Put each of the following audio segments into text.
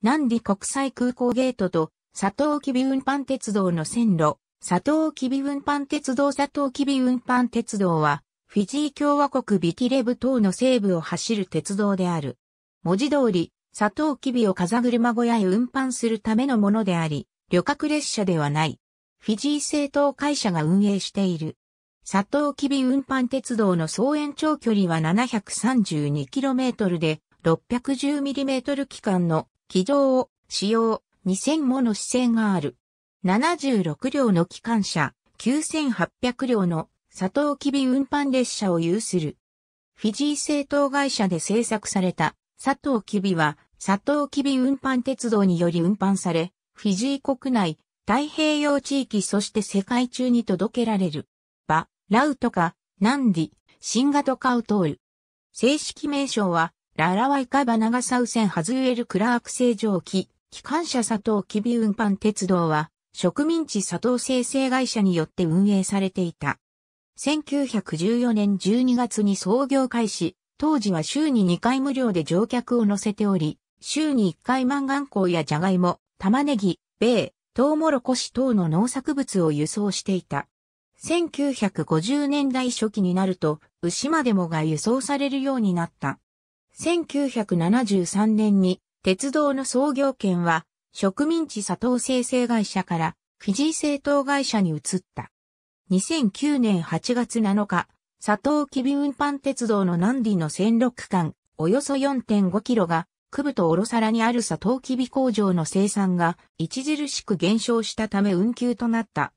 南里国際空港ゲートと佐藤きび運搬鉄道の線路、佐藤きび運搬鉄道佐藤きび運搬鉄道は、フィジー共和国ビティレブ島の西部を走る鉄道である。文字通り、佐藤きびを風車小屋へ運搬するためのものであり、旅客列車ではない。フィジー政党会社が運営している。佐藤きび運搬鉄道の総延長距離は 732km で、610mm 期間の軌道使用2000もの姿勢がある。76両の機関車、9800両のサトウキビ運搬列車を有する。フィジー製糖会社で製作されたサトウキビはサトウキビ運搬鉄道により運搬され、フィジー国内、太平洋地域そして世界中に届けられる。バ、ラウトか、ナンディ、シンガトカウトール。正式名称はララワイカバ長サウセンハズエルクラーク製蒸気、機関車佐藤機微運搬鉄道は、植民地佐藤生成会社によって運営されていた。1914年12月に創業開始、当時は週に2回無料で乗客を乗せており、週に1回マンガン港やジャガイモ、玉ねぎ、米、トウモロコシ等の農作物を輸送していた。1950年代初期になると、牛までもが輸送されるようになった。1973年に鉄道の創業権は植民地佐藤生成会社からフィジー製糖会社に移った。2009年8月7日、佐藤機微運搬鉄道の南里の線路区間、およそ4.5キロが、区部とおろさらにある佐藤機微工場の生産が著しく減少したため運休となった。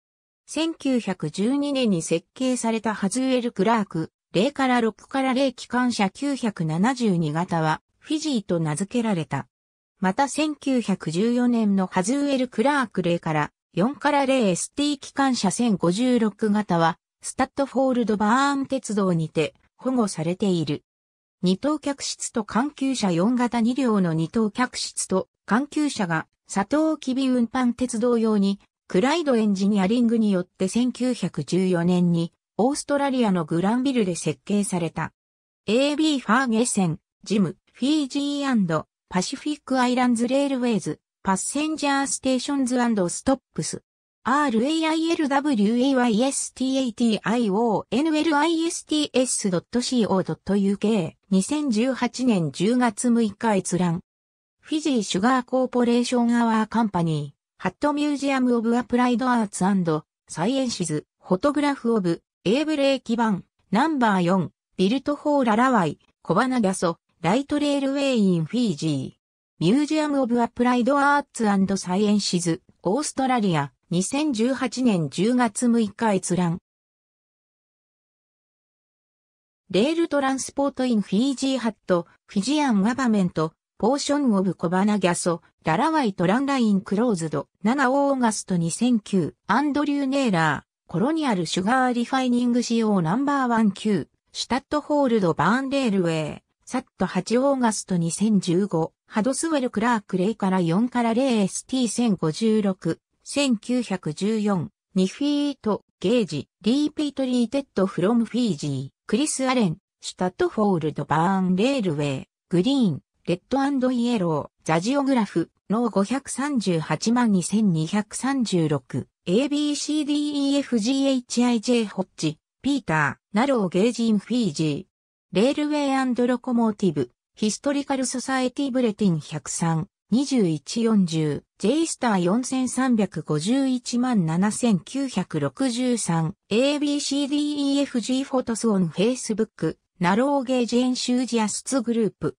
1912年に設計されたハズウェル・クラーク0から6から0機関車972型はフィジーと名付けられた。また1914年のハズウェル・クラーク0から4から 0ST 機関車1056型はスタッドフォールド・バーン鉄道にて保護されている。二等客室と環球車4型2両の二等客室と環球車が佐藤キビ運搬鉄道用にクライドエンジニアリングによって1914年にオーストラリアのグランビルで設計された。AB ファーゲセン、ジム、フィージーパシフィックアイランズレールウェイズ、パッセンジャーステーションズストップス。railwaystation.ionlists.co.uk2018 年10月6日閲覧。フィジー・シュガー・コーポレーション・アワー・カンパニー、ハット・ミュージアム・オブ・アプライド・アーツサイエンシズ、フォトグラフ・オブ、A ブレーキ版、ナンバー4、ビルトホーララワイ、コバナギャソ、ライトレールウェイインフィージー。ミュージアム・オブ・アプライド・アーツ・サイエンシズ、オーストラリア、2018年10月6日閲覧。レールトランスポート・イン・フィージー・ハット、フィジアン・ガバメント、ポーション・オブ・コバナ・ギャソ、ララワイ・トランライン・クローズド、7オーガスト2009、アンドリュー・ネーラコロニアルシュガーリファイニング仕様ナンバーワン級、シュタットホールドバーンレールウェイ、サット8オーガスト2015、ハドスウェル・クラーク・レイから4から 0ST1056、1914、ニフィート、ゲージ、リーピートリーテッドフロムフィージー、クリス・アレン、シュタットホールド・バーン・レールウェイ、グリーン、レッドイエロー、ジャジオグラフ、脳538万2236、ABCDEFGHIJ ホッチ、ピーター、ナローゲージンフィージー、レールウェイロコモーティブ、ヒストリカルソサエティブレティン103、2140、J スター4351万7963、ABCDEFG フォトスオンフェイスブック、ナローゲージ演習ジアスツグループ、